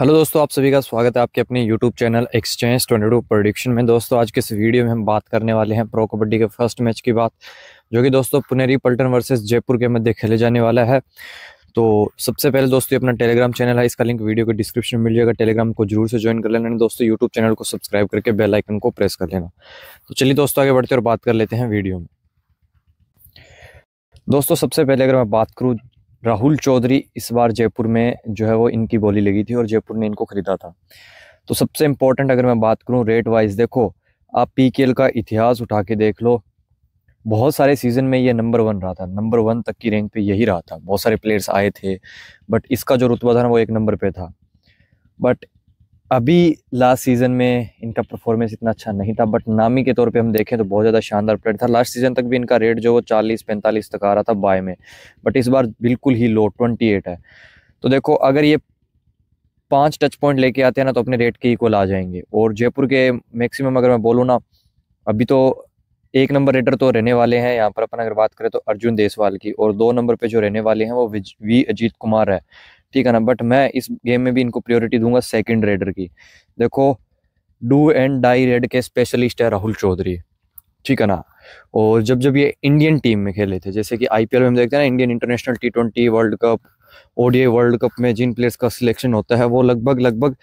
hello दोस्तों आप सभी का स्वागत है आपके अपने YouTube channel exchange twenty two production में दोस्तों आज के इस वीडियो में हम बात करने वाले हैं प्रो कबड्डी के फर्स्ट मैच की बात जो कि दोस्तों पुनेरी पल्टन वर्सेस जयपुर के मध्य खेले जाने वाला है तो सबसे पहले दोस्तों अपना टेलीग्राम चैनल है इसका लिंक वीडियो के डिस्क्रिप्शन में मिल जाएगा टेलीग्राम को जरूर से ज्वाइन कर लेना दोस्तों यूट्यूब चैनल को सब्सक्राइब करके बेलाइकन को प्रेस कर लेना तो चलिए दोस्तों आगे बढ़ते और बात कर लेते हैं वीडियो में दोस्तों सबसे पहले अगर मैं बात करूँ राहुल चौधरी इस बार जयपुर में जो है वो इनकी बोली लगी थी और जयपुर ने इनको ख़रीदा था तो सबसे इम्पोर्टेंट अगर मैं बात करूँ रेट वाइज देखो आप पी का इतिहास उठा के देख लो बहुत सारे सीज़न में ये नंबर वन रहा था नंबर वन तक की रैंक पे यही रहा था बहुत सारे प्लेयर्स आए थे बट इसका जो रुतबा था ना वो एक नंबर पे था बट अभी लास्ट सीज़न में इनका परफॉर्मेंस इतना अच्छा नहीं था बट नामी के तौर पे हम देखें तो बहुत ज़्यादा शानदार प्लेयर था लास्ट सीज़न तक भी इनका रेट जो वो 40-45 तक आ रहा था बाय में बट इस बार बिल्कुल ही लो 28 है तो देखो अगर ये पांच टच पॉइंट लेके आते हैं ना तो अपने रेट के इक्वल आ जाएंगे और जयपुर के मैक्सिमम अगर मैं बोलूँ ना अभी तो एक नंबर रेटर तो रहने वाले हैं यहाँ पर अपन अगर बात करें तो अर्जुन देसवाल की और दो नंबर पे जो रहने वाले हैं वो वी अजीत कुमार है ठीक है ना बट मैं इस गेम में भी इनको प्रियोरिटी दूंगा सेकेंड रेडर की देखो डू एंड डाई रेड के स्पेशलिस्ट है राहुल चौधरी ठीक है ना और जब जब ये इंडियन टीम में खेले थे जैसे कि आईपीएल में हम देखते हैं ना Indian international T twenty world cup ODI world cup में जिन प्लेयर्स का सिलेक्शन होता है वो लगभग लगभग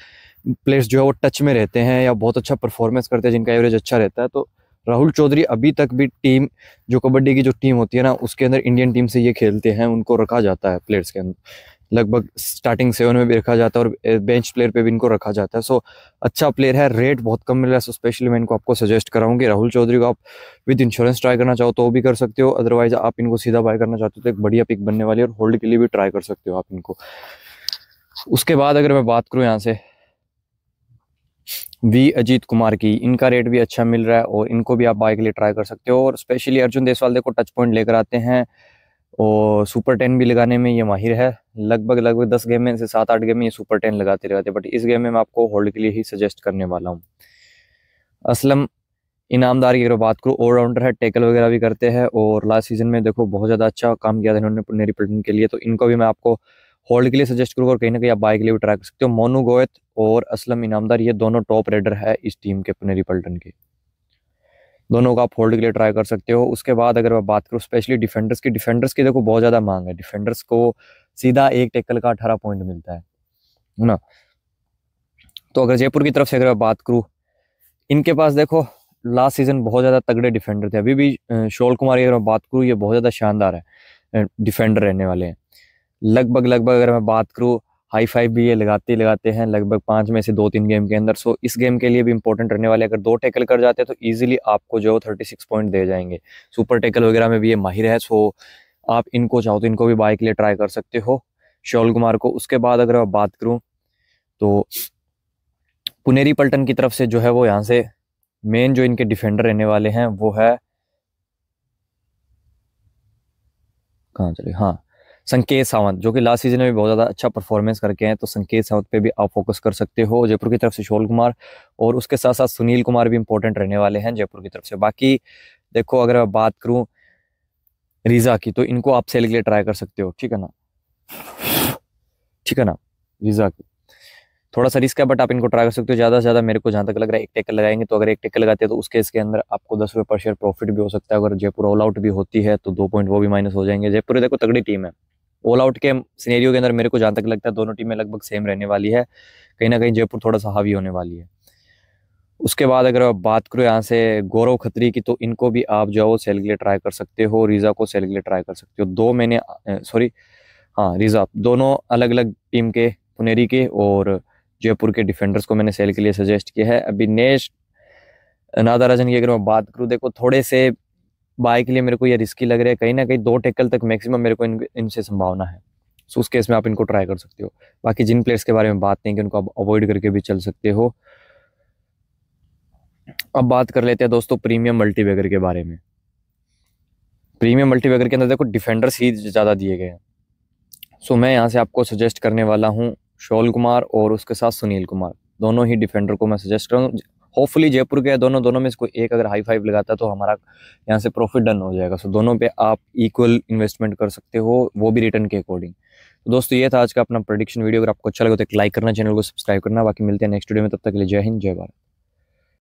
प्लेयर्स जो है वो टच में रहते हैं या बहुत अच्छा परफॉर्मेंस करते हैं जिनका एवरेज अच्छा रहता है तो राहुल चौधरी अभी तक भी टीम जो कबड्डी की जो टीम होती है ना उसके अंदर इंडियन टीम से ये खेलते हैं उनको रखा जाता है प्लेयर्स के अंदर लगभग स्टार्टिंग सेवन में भी रखा जाता है और बेंच प्लेयर पे भी इनको रखा जाता है सो अच्छा प्लेयर है रेट बहुत कम मिल रहा है सो स्पेशली मैं इनको आपको सजेस्ट कराऊंगी राहुल चौधरी को आप विद इंश्योरेंस ट्राई करना चाहो तो वो भी कर सकते हो अदरवाइज आप इनको सीधा बाय करना चाहते हो तो एक बढ़िया पिक बनने वाली और होल्ड के लिए भी ट्राई कर सकते हो आप इनको उसके बाद अगर मैं बात करूँ यहाँ से वी अजीत कुमार की इनका रेट भी अच्छा मिल रहा है और इनको भी आप बाय के लिए ट्राई कर सकते हो और स्पेशली अर्जुन देसवाल देखो टच पॉइंट लेकर आते हैं और सुपर टेन भी लगाने में ये माहिर है लगभग लगभग दस गेम में से सात आठ गेम में ये सुपर टेन लगाते रहते बट इस गेम में मैं आपको होल्ड के लिए ही सजेस्ट करने वाला हूँ असलम इनामदार की अगर बात करूँ ऑलराउंडर है टेकल वगैरह भी करते हैं और लास्ट सीजन में देखो बहुत ज़्यादा अच्छा काम किया था इन्होंने पुनेरी के लिए तो इनको भी मैं आपको होल्ड के लिए सजेस्ट करूँगा और कहीं ना कहीं आप बाइक के लिए भी ट्राई कर सकते हो मोनू गोयत और असलम इनामदार ये दोनों टॉप रेडर है इस टीम के पुनेरी पल्टन के दोनों को आप होल्ड के लिए ट्राई कर सकते हो उसके बाद अगर मैं बात करूँ स्पेशली डिफेंडर्स की डिफेंडर्स की देखो बहुत ज़्यादा मांग है डिफेंडर्स को सीधा एक टेकल का अठारह पॉइंट मिलता है ना तो अगर जयपुर की तरफ से अगर मैं बात करूँ इनके पास देखो लास्ट सीजन बहुत ज़्यादा तगड़े डिफेंडर थे अभी भी शोल कुमार की अगर मैं बात करूँ ये बहुत ज़्यादा शानदार है डिफेंडर रहने वाले हैं लगभग लगभग अगर मैं बात करूँ हाई फाइव भी ये लगाते ही लगाते हैं लगभग पाँच में से दो तीन गेम के अंदर सो इस गेम के लिए भी इंपॉर्टेंट रहने वाले अगर दो टैकल कर जाते हैं तो ईजिली आपको जो थर्टी सिक्स पॉइंट दे जाएंगे सुपर टैकल वगैरह में भी ये माहिर है सो आप इनको चाहो तो इनको भी बाइक लिए ट्राई कर सकते हो शोल कुमार को उसके बाद अगर मैं बात करूँ तो पुनेरी पल्टन की तरफ से जो है वो यहाँ से मेन जो इनके डिफेंडर रहने वाले हैं वो है कहाँ चले हाँ संकेत सावंत जो कि लास्ट सीजन में भी बहुत ज़्यादा अच्छा परफॉर्मेंस करके हैं तो संकेत सावंत पे भी आप फोकस कर सकते हो जयपुर की तरफ से शोल कुमार और उसके साथ साथ सुनील कुमार भी इंपॉर्टेंट रहने वाले हैं जयपुर की तरफ से बाकी देखो अगर मैं बात करूँ रीज़ा की तो इनको आप सेल के लिए ट्राई कर सकते हो ठीक है ना ठीक है ना रीज़ा की थोड़ा सा रिस्क है बट आप इनको ट्राई कर सकते हो ज़्यादा से ज़्यादा मेरे को जहाँ तक लग रहा है एक टेक लगाएंगे तो अगर एक टेक लगाते हैं तो उसके इसके अंदर आपको दस रुपये पर शेयर प्रॉफिट भी हो सकता है अगर जयपुर ऑल आउट भी होती है तो दो पॉइंट वो भी माइनस हो जाएंगे जयपुर देखो तगड़ी टीम है ऑल आउट के सीनेरियो के अंदर मेरे को जहाँ तक लगता है दोनों टीमें लगभग सेम रहने वाली है कहीं ना कहीं जयपुर थोड़ा सा हावी होने वाली है उसके बाद अगर बात करो यहाँ से गौरव खत्री की तो इनको भी आप जो है वो सेल के लिए ट्राई कर सकते हो रीज़ा को सेल के लिए ट्राई कर सकते हो दो मैंने सॉरी हाँ रीज़ा दोनों अलग अलग टीम के पुनेरी के और जयपुर के डिफेंडर्स को मैंने सेल के लिए सजेस्ट किया है अभी नेश नादाराजन की अगर मैं बात करूँ देखो थोड़े से बाय के लिए मेरे को ये रिस्की लग रहा है कहीं ना कहीं दो टेकल तक मैक्सिमम मेरे को इन इनसे संभावना है सो उस केस में आप इनको ट्राई कर सकते हो बाकी जिन प्लेयर्स के बारे में बात नहीं कि उनको आप अवॉइड करके भी चल सकते हो अब बात कर लेते हैं दोस्तों प्रीमियम मल्टीबैगर के बारे में प्रीमियम मल्टीबैगर के अंदर देखो डिफेंडर्स ही ज़्यादा दिए गए हैं सो मैं यहाँ से आपको सजेस्ट करने वाला हूँ शोल कुमार और उसके साथ सुनील कुमार दोनों ही डिफेंडर को मैं सजेस्ट करूँ होपफुली जयपुर के दोनों दोनों में इसको कोई एक अगर हाई फाइव लगाता है तो हमारा यहाँ से प्रॉफिट डन हो जाएगा सो दोनों पे आप इक्वल इन्वेस्टमेंट कर सकते हो वो भी रिटर्न के अकॉर्डिंग तो दोस्तों ये था आज का अपना प्रोडिक्शन वीडियो अगर आपको अच्छा लगे तो एक लाइक करना चैनल को सब्सक्राइब करना बाकी मिलते हैं नेक्स्ट वीडियो में तब तक के लिए जय हिंद जय भारत